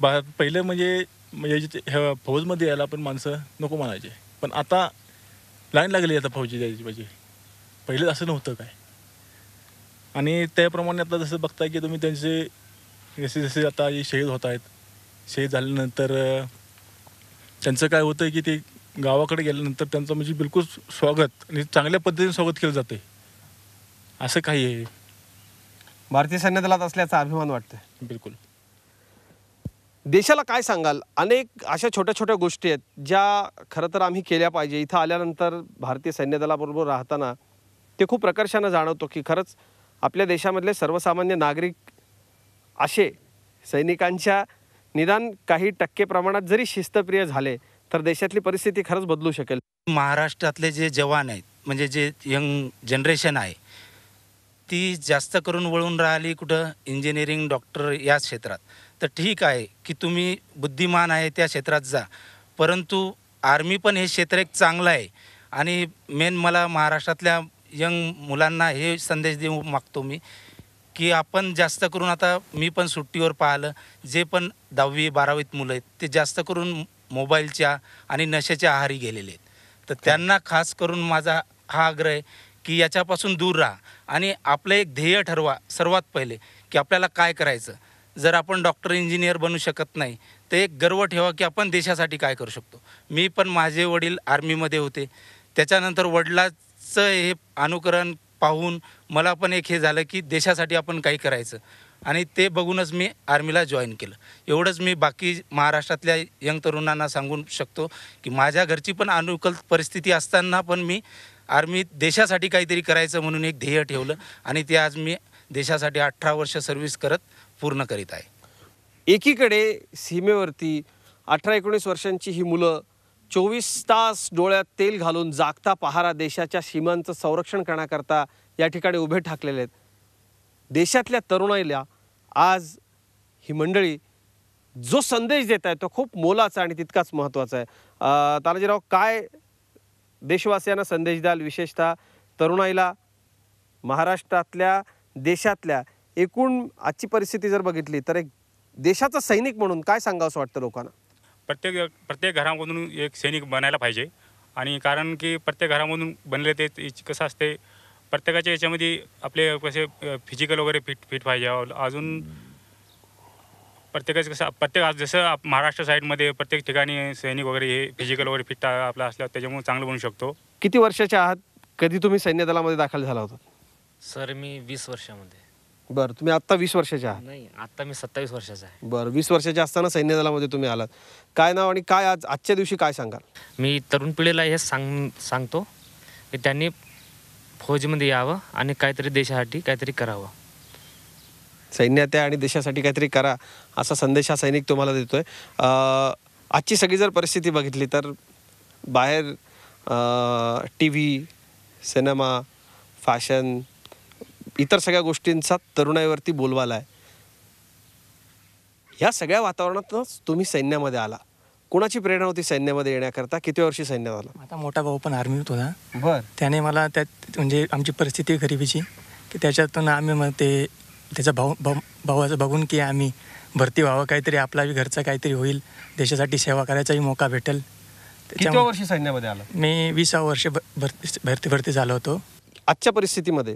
बा पहिलं म्हणजे म्हणजे फौजमध्ये यायला पण माणसं नको म्हणायचे पण आता लाईन लागली आता फौजी द्यायची पाहिजे पहिले असं नव्हतं काय आणि त्याप्रमाणे आता जसं बघताय की तुम्ही त्यांचे जसे जसे आता जे शहीद होत आहेत शहीद झाल्यानंतर त्यांचं काय होतं की ते गावाकडे गेल्यानंतर त्यांचं म्हणजे बिलकुल स्वागत आणि चांगल्या पद्धतीने स्वागत केलं जाते असं काही आहे भारतीय दलात असल्याचा अभिमान वाटतं बिलकुल देशाला काय सांगाल अनेक अशा छोट्या छोट्या गोष्टी आहेत ज्या खरं तर आम्ही केल्या पाहिजे इथं आल्यानंतर भारतीय सैन्यदलाबरोबर राहताना ते खूप प्रकर्षानं जाणवतो की खरंच आपल्या देशामधले सर्वसामान्य नागरिक असे सैनिकांच्या निदान काही टक्के प्रमाणात जरी शिस्तप्रिय झाले तर देशातली परिस्थिती खरंच बदलू शकेल महाराष्ट्रातले जे जवान आहेत म्हणजे जे यंग जनरेशन आहे ती जास्त करून वळून राहिली कुठं इंजिनिअरिंग डॉक्टर या क्षेत्रात तर ठीक आहे की तुम्ही बुद्धिमान आहे त्या क्षेत्रात जा परंतु आर्मी पण हे क्षेत्र एक चांगलं आहे आणि मेन मला महाराष्ट्रातल्या यंग मुलांना हे संदेश देऊ मागतो मी की आपण जास्त करून आता मी पण सुट्टीवर पाहिलं जे पण दहावी बारावीत मुलं आहेत ते जास्त करून मोबाईलच्या आणि नशेच्या आहारी गेलेले आहेत तर हो. त्यांना खास करून माझा हा आग्रह आहे की याच्यापासून दूर राहा आणि आपलं एक ध्येय ठरवा सर्वात पहिले की आपल्याला काय करायचं जर आपण डॉक्टर इंजिनियर बनू शकत नाही तर एक गर्व ठेवा की आपण देशासाठी काय करू शकतो मी पण माझे वडील आर्मीमध्ये होते त्याच्यानंतर वडिलाचं हे अनुकरण पाहून मला पण एक हे झालं की देशासाठी आपण काही करायचं आणि ते बघूनच मी आर्मीला जॉईन केलं एवढंच मी बाकी महाराष्ट्रातल्या यंग तरुणांना सांगू शकतो की माझ्या घरची पण अनुकूल परिस्थिती असताना पण मी आर्मी देशासाठी काहीतरी करायचं म्हणून एक ध्येय ठेवलं आणि ते आज मी देशासाठी अठरा वर्ष सर्व्हिस करत पूर्ण करीत आहे एकीकडे सीमेवरती अठरा एकोणीस वर्षांची ही मुलं चोवीस तास डोळ्यात तेल घालून जागता पहारा देशाच्या सीमांचं संरक्षण करण्याकरता या ठिकाणी उभे ठाकलेले आहेत देशातल्या तरुणाईला आज ही मंडळी जो संदेश देत आहे तो खूप मोलाचा आणि तितकाच महत्त्वाचा आहे तानाजीराव काय देशवासियांना संदेश द्याल विशेषतः तरुणाईला महाराष्ट्रातल्या देशातल्या एकूण आजची परिस्थिती जर बघितली तर एक देशाचा सैनिक म्हणून काय सांगावं असं वाटतं लोकांना प्रत्येक प्रत्येक घरामधून एक सैनिक बनायला पाहिजे आणि कारण की प्रत्येक घरामधून बनले ते कसं असते प्रत्येकाच्या याच्यामध्ये आपले कसे फिजिकल वगैरे फिट फिट पाहिजे अजून प्रत्येकाचं कसं प्रत्येक जसं महाराष्ट्र साईडमध्ये प्रत्येक ठिकाणी सैनिक वगैरे हे फिजिकल वगैरे फिट आपला असल्यावर त्याच्यामुळे चांगलं बनू शकतो किती वर्षाच्या आहात कधी तुम्ही सैन्य दलामध्ये दाखल झाला होता सर मी वीस वर्षामध्ये बरं तुम्ही आत्ता वीस वर्षाचे आहात नाही आता मी सत्तावीस वर्षाचा आहे बरं वीस वर्षाचे असताना सैन्य दलामध्ये तुम्ही आलात काय नाव आणि काय आज आजच्या दिवशी काय सांगाल मी तरुण पिढीला हे सांग सांगतो की त्यांनी फौजमध्ये यावं आणि काहीतरी देशासाठी काहीतरी करावं सैन्यात आहे आणि देशासाठी काहीतरी करा असा संदेश हा सैनिक तुम्हाला देतोय आजची सगळी जर परिस्थिती बघितली तर बाहेर टी व्ही सिनेमा फॅशन इतर सगळ्या गोष्टींचा तरुणाईवरती बोलवाला आहे ह्या सगळ्या वातावरणातच तुम्ही सैन्यामध्ये आला कोणाची प्रेरणा होती सैन्यामध्ये येण्याकरता किती वर्षी सैन्यात आला आता मोठा भाऊ पण आर्मीत होता बर त्याने मला त्यात म्हणजे आमची परिस्थिती गरिबीची की त्याच्यातून आम्ही मग ते त्याचा भाऊ भाऊ भावाचं बघून की आम्ही भरती व्हावं काहीतरी आपला घरचा काहीतरी होईल देशासाठी सेवा करायचाही मौका भेटेल त्याच्या वर्षी सैन्यामध्ये आला मी विसावं वर्ष भरती भरती झालो होतो आजच्या परिस्थितीमध्ये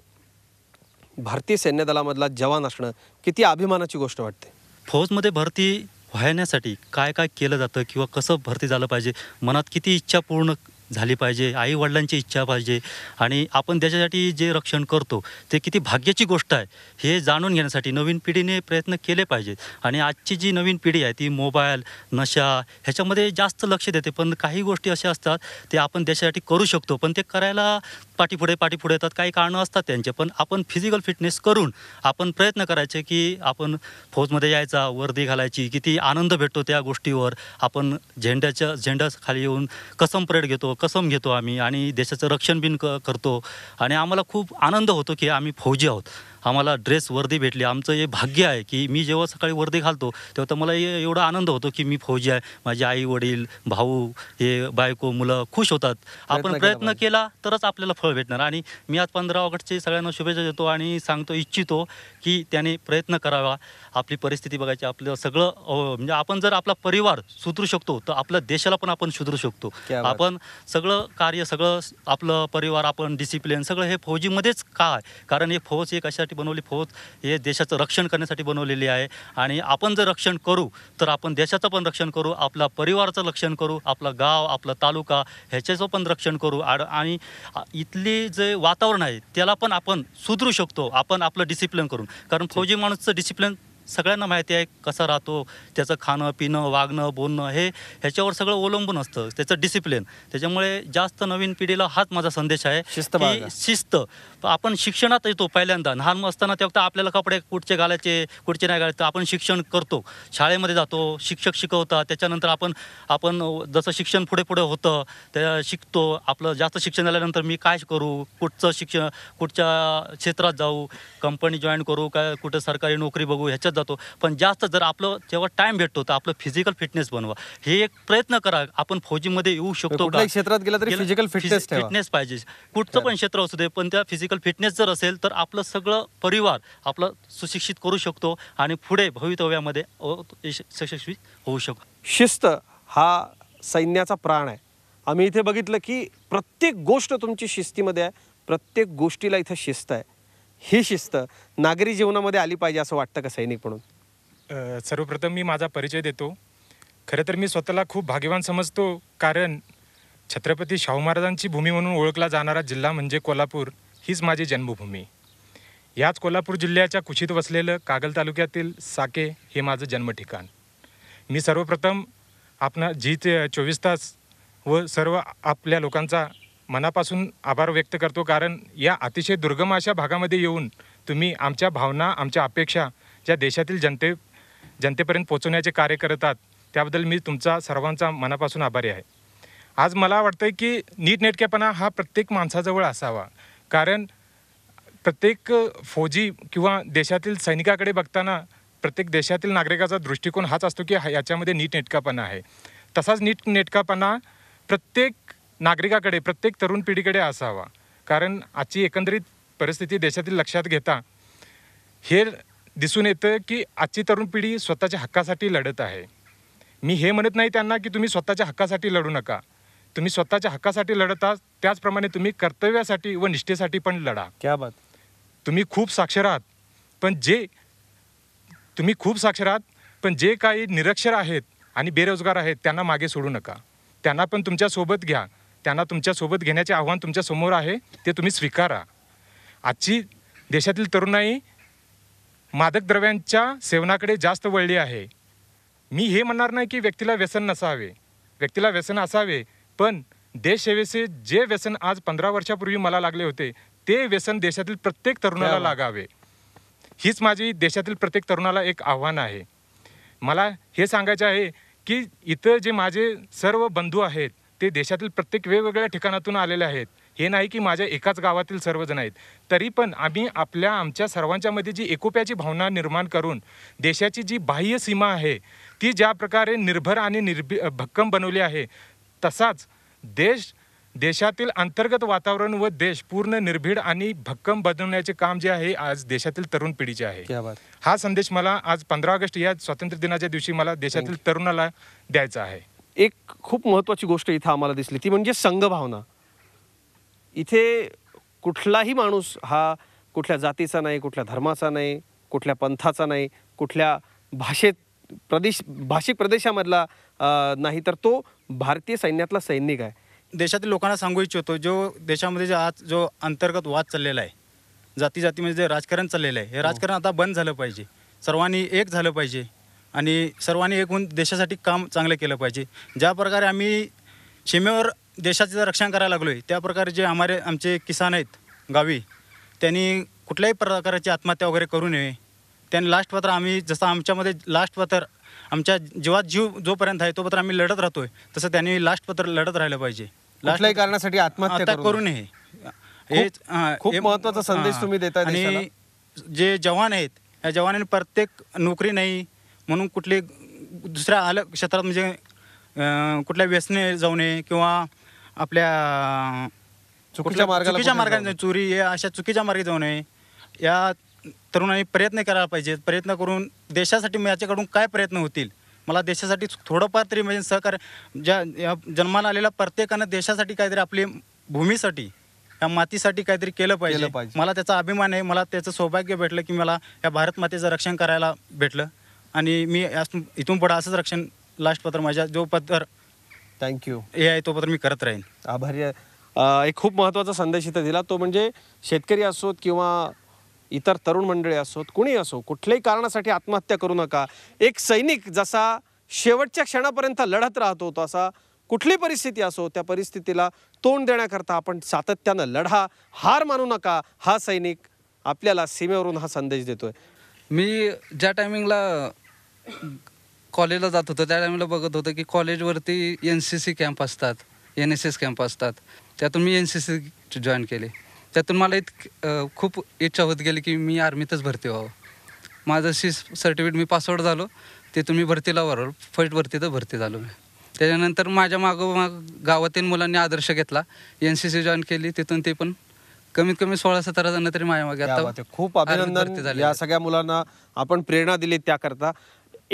भारतीय सैन्यदलामधला जवान असणं किती अभिमानाची गोष्ट वाटते फौजमध्ये भरती व्हायण्यासाठी काय काय केलं जातं किंवा कसं भरती झालं पाहिजे मनात किती इच्छा पूर्ण झाली पाहिजे आई वडिलांची इच्छा पाहिजे आणि आपण त्याच्यासाठी जे रक्षण करतो ते किती भाग्याची गोष्ट आहे हे जाणून घेण्यासाठी नवीन पिढीने प्रयत्न केले पाहिजेत आणि आजची जी नवीन पिढी आहे ती मोबाईल नशा ह्याच्यामध्ये जास्त लक्ष देते पण काही गोष्टी अशा असतात ते आपण त्याच्यासाठी करू शकतो पण ते करायला पाठीपुढे पाठीपुढे येतात काही कारणं असतात त्यांचे पण आपण फिजिकल फिटनेस करून आपण प्रयत्न करायचे की आपण फौजमध्ये यायचा वर्दी घालायची किती आनंद भेटतो त्या गोष्टीवर आपण झेंड्याच्या झेंड्याखाली खाली येऊन कसम परेड घेतो कसम घेतो आम्ही आणि देशाचं रक्षण बिन करतो आणि आम्हाला खूप आनंद होतो की आम्ही फौजी आहोत आम्हाला ड्रेस वर्दी भेटली आमचं हे भाग्य आहे की मी जेव्हा सकाळी वर्दी घालतो तेव्हा तर मला एवढा आनंद होतो की मी फौजी आहे माझे आई वडील भाऊ हे बायको मुलं खुश होतात आपण प्रयत्न केला तरच आपल्याला फळ भेटणार आणि मी आज पंधरा ऑगस्टचे सगळ्यांना शुभेच्छा देतो आणि सांगतो इच्छितो की त्याने प्रयत्न करावा आपली परिस्थिती बघायची आपलं सगळं म्हणजे आपण जर आपला परिवार सुधरू शकतो तर आपल्या देशाला पण आपण सुधरू शकतो आपण सगळं कार्य सगळं आपलं परिवार आपण डिसिप्लिन सगळं हे फौजीमध्येच का आहे कारण हे फौज एक अशा करण्यासाठी बनवली फौज हे देशाचं रक्षण करण्यासाठी बनवलेली आहे आणि आपण जर रक्षण करू तर आपण देशाचं पण रक्षण करू आपला परिवाराचं रक्षण करू आपला गाव आपला तालुका ह्याच्याचं पण रक्षण करू आणि इथली जे वातावरण आहे त्याला पण आपण सुधरू शकतो आपण आपलं डिसिप्लिन करून कारण फौजी माणूसचं डिसिप्लिन सगळ्यांना माहिती आहे कसा राहतो त्याचं खाणं पिणं वागणं बोलणं हे ह्याच्यावर सगळं अवलंबून असतं त्याचं डिसिप्लिन त्याच्यामुळे जास्त नवीन पिढीला हाच माझा संदेश आहे शिस्त शिस्त आपण शिक्षणात येतो पहिल्यांदा लहान असताना तेव्हा आपल्याला कपडे कुठचे घालायचे कुठचे नाही घालायचे आपण शिक्षण करतो शाळेमध्ये जातो शिक्षक शिकवतात त्याच्यानंतर आपण आपण जसं शिक्षण पुढे पुढे होतं त्या शिकतो आपलं जास्त शिक्षण झाल्यानंतर मी काय करू कुठचं शिक्षण कुठच्या क्षेत्रात जाऊ कंपनी जॉईन करू काय कुठं सरकारी नोकरी बघू ह्याच्यात जातो पण जास्त जर आपलं जेव्हा टाइम भेटतो तर आपलं फिजिकल फिटनेस बनवा हे एक प्रयत्न करा आपण फौजीमध्ये येऊ शकतो क्षेत्रात गेला तरी फिजिकल फिटनेस फिटनेस पाहिजे कुठचं पण क्षेत्र असू दे पण त्या फिजिकल फिटनेस जर असेल तर आपलं सगळं परिवार आपलं सुशिक्षित करू शकतो आणि पुढे भवितव्यामध्ये सशस्वी होऊ शकतो शिस्त हा सैन्याचा प्राण आहे आम्ही इथे बघितलं की प्रत्येक गोष्ट तुमची शिस्तीमध्ये आहे प्रत्येक गोष्टीला इथं शिस्त आहे ही शिस्त नागरी जीवनामध्ये आली पाहिजे असं वाटतं का सैनिक म्हणून सर्वप्रथम मी माझा परिचय देतो खरं तर मी स्वतःला खूप भाग्यवान समजतो कारण छत्रपती शाहू महाराजांची भूमी म्हणून ओळखला जाणारा जिल्हा म्हणजे कोल्हापूर हीच माझी जन्मभूमी याच कोल्हापूर जिल्ह्याच्या कुशीत वसलेलं कागल तालुक्यातील साके हे माझं जन्मठिकाण मी सर्वप्रथम आपण जी चोवीस तास व सर्व आपल्या लोकांचा मनापासून आभार व्यक्त करतो कारण या अतिशय दुर्गम अशा भागामध्ये येऊन तुम्ही आमच्या भावना आमच्या अपेक्षा ज्या देशातील जनते जनतेपर्यंत पोचवण्याचे कार्य करतात त्याबद्दल मी तुमचा सर्वांचा मनापासून आभारी आहे आज मला वाटतं की नीटनेटकेपणा हा प्रत्येक माणसाजवळ असावा कारण प्रत्येक फौजी किंवा देशातील सैनिकाकडे बघताना प्रत्येक देशातील नागरिकाचा दृष्टिकोन हाच असतो की याच्यामध्ये नीटनेटकापणा आहे तसाच नीटनेटकापणा प्रत्येक नागरिकाकडे प्रत्येक तरुण पिढीकडे असावा कारण आजची एकंदरीत परिस्थिती देशातील लक्षात घेता हे दिसून येतं की आजची तरुण पिढी स्वतःच्या हक्कासाठी लढत आहे मी हे म्हणत नाही त्यांना की तुम्ही स्वतःच्या हक्कासाठी लढू नका तुम्ही स्वतःच्या हक्कासाठी लढत आहात त्याचप्रमाणे तुम्ही कर्तव्यासाठी व निष्ठेसाठी पण लढा क्या बात तुम्ही खूप साक्षर आहात पण जे तुम्ही खूप साक्षर आहात पण जे काही निरक्षर आहेत आणि बेरोजगार आहेत त्यांना मागे सोडू नका त्यांना पण तुमच्यासोबत घ्या त्यांना तुमच्यासोबत घेण्याचे आव्हान तुमच्यासमोर आहे ते तुम्ही स्वीकारा आजची देशातील तरुणाई मादक द्रव्यांच्या सेवनाकडे जास्त वळली आहे मी हे म्हणणार नाही की व्यक्तीला व्यसन नसावे व्यक्तीला व्यसन असावे पण देशसेवेचे जे व्यसन आज पंधरा वर्षापूर्वी मला लागले होते ते व्यसन देशातील प्रत्येक तरुणाला लागावे हीच माझी देशातील प्रत्येक तरुणाला एक आव्हान आहे मला हे सांगायचं आहे की इथं जे माझे सर्व बंधू आहेत ते देशातील प्रत्येक वेगवेगळ्या ठिकाणातून आलेले आहेत हे नाही की माझ्या एकाच गावातील सर्वजण आहेत तरी पण आम्ही आपल्या आमच्या सर्वांच्यामध्ये जी एकोप्याची भावना निर्माण करून देशाची जी बाह्य सीमा आहे ती ज्या प्रकारे निर्भर आणि निर्भी भक्कम बनवली आहे तसाच देश देशातील अंतर्गत वातावरण व देश पूर्ण निर्भीड आणि भक्कम बदलण्याचे काम जे आहे आज देशातील तरुण पिढीचे आहे हा संदेश मला आज पंधरा ऑगस्ट या स्वातंत्र्य दिनाच्या दिवशी मला देशातील तरुणाला द्यायचा आहे एक खूप महत्त्वाची गोष्ट इथं आम्हाला दिसली ती म्हणजे संघभावना इथे कुठलाही माणूस हा कुठल्या जातीचा नाही कुठल्या धर्माचा नाही कुठल्या पंथाचा नाही कुठल्या भाषेत प्रदेश भाषिक प्रदेशामधला नाही तर तो भारतीय सैन्यातला सैनिक आहे देशातील लोकांना सांगू इच्छितो जो देशामध्ये जे आज जो अंतर्गत वाद चाललेला आहे जाती जातीमध्ये जे राजकारण चाललेलं आहे हे राजकारण आता बंद झालं पाहिजे सर्वांनी एक झालं पाहिजे आणि सर्वांनी एकूण देशासाठी काम चांगलं केलं पाहिजे ज्या प्रकारे आम्ही सीमेवर देशाचं रक्षण करायला लागलो आहे त्या प्रकारे जे आम्हारे आमचे किसान आहेत गावी त्यांनी कुठल्याही प्रकाराची आत्महत्या वगैरे करू नये त्यांनी लास्ट पत्र आम्ही जसं आमच्यामध्ये लास्ट पत्र आमच्या जीवात जीव जोपर्यंत आहे तोपर्यंत आम्ही लढत राहतोय तसं त्यांनी लास्ट पत्र लढत राहिलं पाहिजे लास्टलाही कारणासाठी आत्महत्या करू नये हे खूप महत्वाचा संदेश तुम्ही देता आणि जे जवान आहेत या जवानांनी प्रत्येक नोकरी नाही म्हणून कुठले दुसऱ्या आलं क्षेत्रात म्हणजे कुठल्या व्यसने जाऊ नये किंवा आपल्या चुकीच्या मार्गाला चुकीच्या मार्गाने चोरी या अशा चुकीच्या मार्गे जाऊ नये या तरुणांनी प्रयत्न करायला पाहिजेत प्रयत्न करून देशासाठी म्हणजे याच्याकडून काय प्रयत्न होतील मला देशासाठी थोडंफार तरी म्हणजे सहकार्य ज्या जन्माला आलेल्या प्रत्येकानं देशासाठी काहीतरी आपली भूमीसाठी या मातीसाठी काहीतरी केलं पाहिजे मला त्याचा अभिमान आहे मला त्याचं सौभाग्य भेटलं की मला या भारत मातेचं रक्षण करायला भेटलं आणि मी इथून पुढे असंच रक्षण लास्ट पत्र माझ्या जो पत्र थँक्यू हे आहे तो पत्र मी करत राहीन आभारी एक खूप महत्त्वाचा संदेश इथे दिला तो म्हणजे शेतकरी असोत किंवा इतर तरुण मंडळी असोत कुणी असो कुठल्याही कारणासाठी आत्महत्या करू नका एक सैनिक जसा शेवटच्या क्षणापर्यंत लढत राहतो तसा कुठली परिस्थिती असो त्या परिस्थितीला तोंड देण्याकरता आपण सातत्यानं लढा हार मानू नका हा सैनिक आपल्याला सीमेवरून हा संदेश देतोय मी ज्या टायमिंगला कॉलेजला जात होतो त्या टाइमला बघत होतो की कॉलेजवरती एन सी सी कॅम्प असतात एन एस एस कॅम्प असतात त्यातून मी एन सी सी जॉईन केले त्यातून मला इत खूप इच्छा होत गेली की मी आर्मीतच भरती व्हावं माझं सी सर्टिफिकेट मी पासआउट झालो ते तुम्ही भरतीला वर फर्स्ट वरती तर भरती झालो मी त्याच्यानंतर माझ्या माग गावातील मुलांनी आदर्श घेतला एन सी सी जॉईन केली तिथून ते पण कमीत कमी सोळा सतरा जण तरी माझ्या मागे खूप अभिनंदन या सगळ्या मुलांना आपण प्रेरणा दिली त्याकरता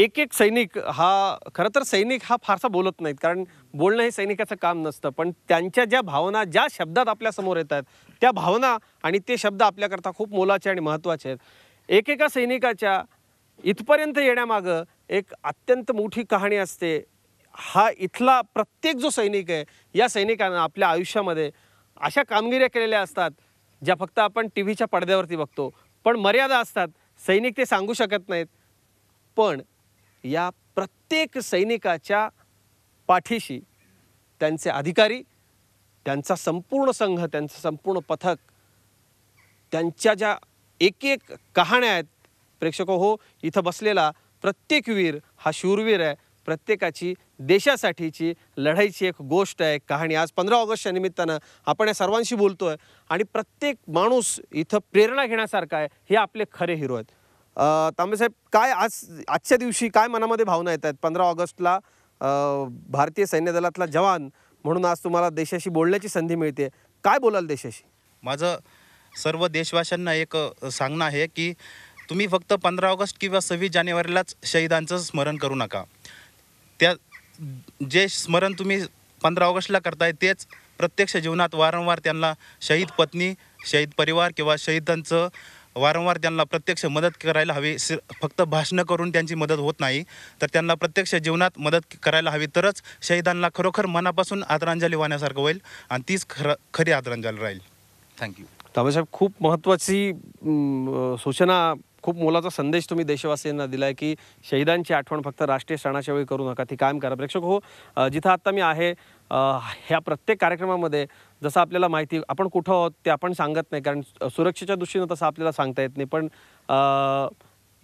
एक एक सैनिक हा खरं तर सैनिक हा फारसा बोलत नाहीत कारण बोलणं हे सैनिकाचं काम नसतं पण त्यांच्या ज्या भावना ज्या शब्दात आपल्यासमोर येत आहेत त्या भावना आणि ते शब्द आपल्याकरता खूप मोलाचे आणि महत्त्वाचे आहेत एकेका सैनिकाच्या इथपर्यंत येण्यामागं एक अत्यंत मोठी कहाणी असते हा इथला प्रत्येक जो सैनिक आहे या सैनिकानं आपल्या आयुष्यामध्ये अशा कामगिऱ्या केलेल्या असतात ज्या फक्त आपण टी व्हीच्या पडद्यावरती बघतो पण मर्यादा असतात सैनिक ते सांगू शकत नाहीत पण या प्रत्येक सैनिकाच्या पाठीशी त्यांचे अधिकारी त्यांचा संपूर्ण संघ त्यांचं संपूर्ण पथक त्यांच्या ज्या एक एक कहाण्या आहेत प्रेक्षक हो इथं बसलेला प्रत्येक वीर हा शूरवीर आहे प्रत्येकाची देशासाठीची लढाईची एक गोष्ट आहे कहाणी आज पंधरा ऑगस्टच्या निमित्तानं आपण या सर्वांशी बोलतो आहे आणि प्रत्येक माणूस इथं प्रेरणा घेण्यासारखा आहे हे आपले खरे हिरो आहेत तांबेसाहेब काय आज आजच्या दिवशी काय मनामध्ये भावना येत आहेत पंधरा ऑगस्टला भारतीय सैन्य दलातला जवान म्हणून आज तुम्हाला देशाशी बोलण्याची संधी मिळते काय बोलाल देशाशी माझं सर्व देशवाशांना एक सांगणं आहे की तुम्ही फक्त पंधरा ऑगस्ट किंवा सव्वीस जानेवारीलाच शहीदांचं स्मरण करू नका त्या जे स्मरण तुम्ही पंधरा ऑगस्टला करताय तेच प्रत्यक्ष जीवनात वारंवार त्यांना शहीद पत्नी शहीद परिवार किंवा शहीदांचं वारंवार त्यांना प्रत्यक्ष मदत करायला हवी फक्त भाषणं करून त्यांची मदत होत नाही तर त्यांना प्रत्यक्ष जीवनात मदत करायला हवी तरच शहीदांना खरोखर मनापासून आदरांजली वाहण्यासारखं होईल आणि तीच खरं खरी आदरांजली राहील थँक्यू ताबासाहेब खूप महत्त्वाची सूचना खूप मोलाचा संदेश तुम्ही देशवासियांना दिला आहे की शहीदांची आठवण फक्त राष्ट्रीय सणाच्या वेळी करू नका ती कायम करा प्रेक्षक हो जिथं आत्ता मी आहे ह्या प्रत्येक कार्यक्रमामध्ये जसं आपल्याला माहिती आपण कुठं आहोत ते आपण सांगत नाही कारण सुरक्षेच्या दृष्टीनं तसं आपल्याला सांगता येत नाही पण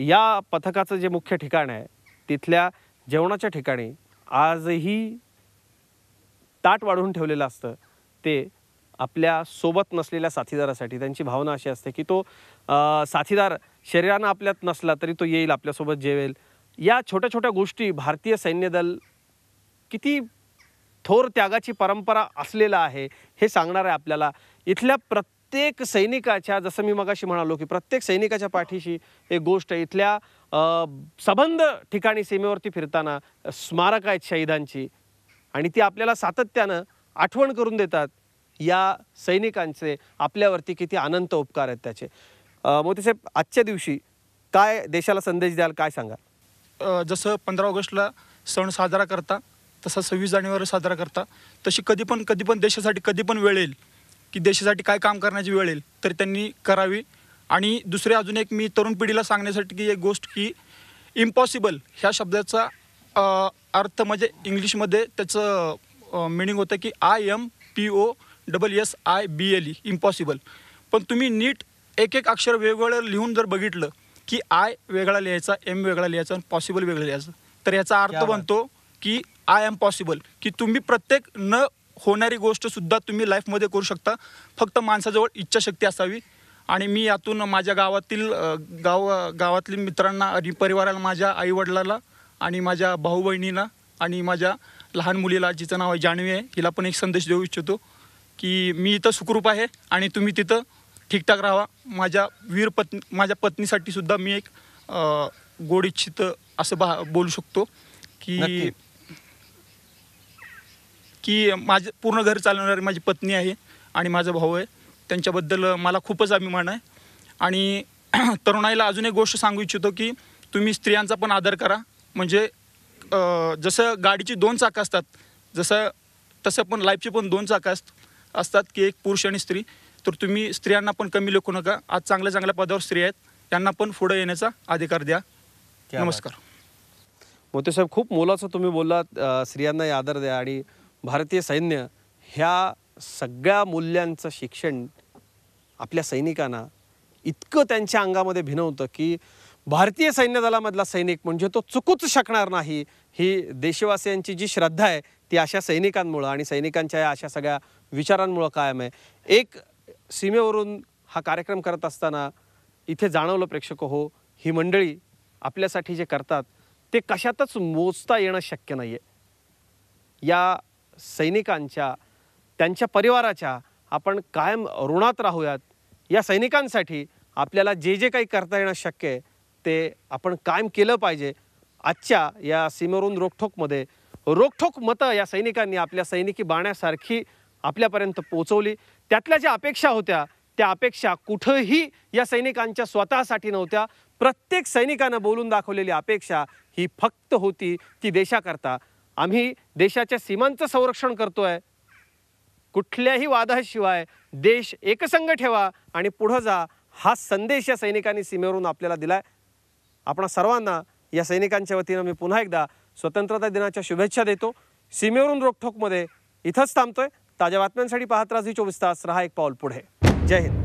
या पथकाचं जे मुख्य ठिकाण आहे तिथल्या जेवणाच्या ठिकाणी आजही ताट वाढवून ठेवलेलं असतं ते आपल्या सोबत नसलेल्या साथीदारासाठी त्यांची भावना अशी असते की तो साथीदार शरीरानं आपल्यात नसला तरी तो येईल आपल्यासोबत जेवेल या छोट्या छोट्या गोष्टी भारतीय सैन्यदल किती थोर त्यागाची परंपरा असलेला आहे हे सांगणार आहे आपल्याला इथल्या प्रत्येक सैनिकाच्या जसं मी मगाशी म्हणालो की प्रत्येक सैनिकाच्या पाठीशी एक गोष्ट इथल्या सबंध ठिकाणी सीमेवरती फिरताना स्मारक आहेत शहीदांची आणि ती आपल्याला सातत्यानं आठवण करून देतात या सैनिकांचे आपल्यावरती किती अनंत उपकार आहेत त्याचे मोतीसाहेब आजच्या दिवशी काय देशाला संदेश द्याल काय सांगा जसं पंधरा ऑगस्टला सण साजरा करता तसा सव्वीस जानेवारी साजरा करता तशी कधी पण कधी पण देशासाठी कधी पण वेळ येईल की देशासाठी काय काम करण्याची वेळ येईल तर त्यांनी करावी आणि दुसरे अजून एक मी तरुण पिढीला सांगण्यासाठी की एक गोष्ट की इम्पॉसिबल ह्या शब्दाचा अर्थ म्हणजे इंग्लिशमध्ये त्याचं मिनिंग होतं की I M P O double S I B L E impossible पण तुम्ही नीट एक एक अक्षर वेगवेगळं लिहून जर बघितलं की आय वेगळा लिहायचा एम वेगळा लिहायचा आणि पॉसिबल वेगळं लिहायचं तर याचा अर्थ बनतो की आय एम पॉसिबल की तुम्ही प्रत्येक न होणारी गोष्टसुद्धा तुम्ही लाईफमध्ये करू शकता फक्त माणसाजवळ इच्छाशक्ती असावी आणि मी यातून माझ्या गावातील गाव गावातील मित्रांना आणि परिवाराला माझ्या आईवडिलाला आणि माझ्या भाऊ बहिणीला आणि माझ्या लहान मुलीला जिचं नाव आहे जानवी आहे हिला पण एक संदेश देऊ इच्छितो की मी इथं सुखरूप आहे आणि तुम्ही तिथं ठीकठाक राहा माझ्या वीर पत्नी माझ्या पत्नीसाठी सुद्धा मी एक गोड इच्छित असं बा बोलू शकतो की की माझं पूर्ण घर चालवणारी माझी पत्नी आहे आणि माझा भाऊ आहे त्यांच्याबद्दल मला खूपच अभिमान आहे आणि तरुणाईला अजून एक गोष्ट सांगू इच्छितो की तुम्ही स्त्रियांचा पण आदर करा म्हणजे जसं गाडीची दोन चाकं असतात जसं तसं पण लाईफची पण दोन चाकं असत असतात की एक पुरुष आणि स्त्री तर तुम्ही स्त्रियांना पण कमी लेखू नका आज चांगल्या चांगल्या पदावर स्त्री आहेत त्यांना पण पुढे येण्याचा अधिकार द्या नमस्कार मोते साहेब खूप मोलाचं तुम्ही बोललात स्त्रियांनाही आदर द्या आणि भारतीय सैन्य ह्या सगळ्या मूल्यांचं शिक्षण आपल्या सैनिकांना इतकं त्यांच्या अंगामध्ये भिनवतं की भारतीय सैन्य दलामधला सैनिक म्हणजे तो चुकूच शकणार नाही ही देशवासियांची जी श्रद्धा आहे ती अशा सैनिकांमुळं आणि सैनिकांच्या या अशा सगळ्या विचारांमुळं कायम आहे एक सीमेवरून हा कार्यक्रम करत असताना इथे जाणवलं प्रेक्षक हो ही मंडळी आपल्यासाठी जे करतात ते कशातच मोजता येणं शक्य नाही आहे या सैनिकांच्या त्यांच्या परिवाराच्या आपण कायम ऋणात राहूयात या सैनिकांसाठी आपल्याला जे जे काही करता येणं शक्य आहे ते आपण कायम केलं पाहिजे आजच्या या सीमेवरून रोखोकमध्ये रोखोक मतं या सैनिकांनी आपल्या सैनिकी बाण्यासारखी आपल्यापर्यंत पोचवली त्यातल्या ज्या अपेक्षा होत्या त्या अपेक्षा कुठंही या सैनिकांच्या स्वतःसाठी नव्हत्या प्रत्येक सैनिकानं बोलून दाखवलेली अपेक्षा ही फक्त होती ती देशाकरता आम्ही देशाच्या सीमांचं संरक्षण करतो आहे कुठल्याही वादाशिवाय देश एकसंग ठेवा आणि पुढं जा हा संदेश या सैनिकांनी सीमेवरून आपल्याला दिला आहे आपण सर्वांना या सैनिकांच्या वतीनं मी पुन्हा एकदा स्वतंत्रता दिनाच्या शुभेच्छा देतो सीमेवरून रोखोकमध्ये इथंच थांबतोय ताज्या बातम्यांसाठी पाहत राहा चोवीस तास रहा एक पाऊल पुढे जय हिंद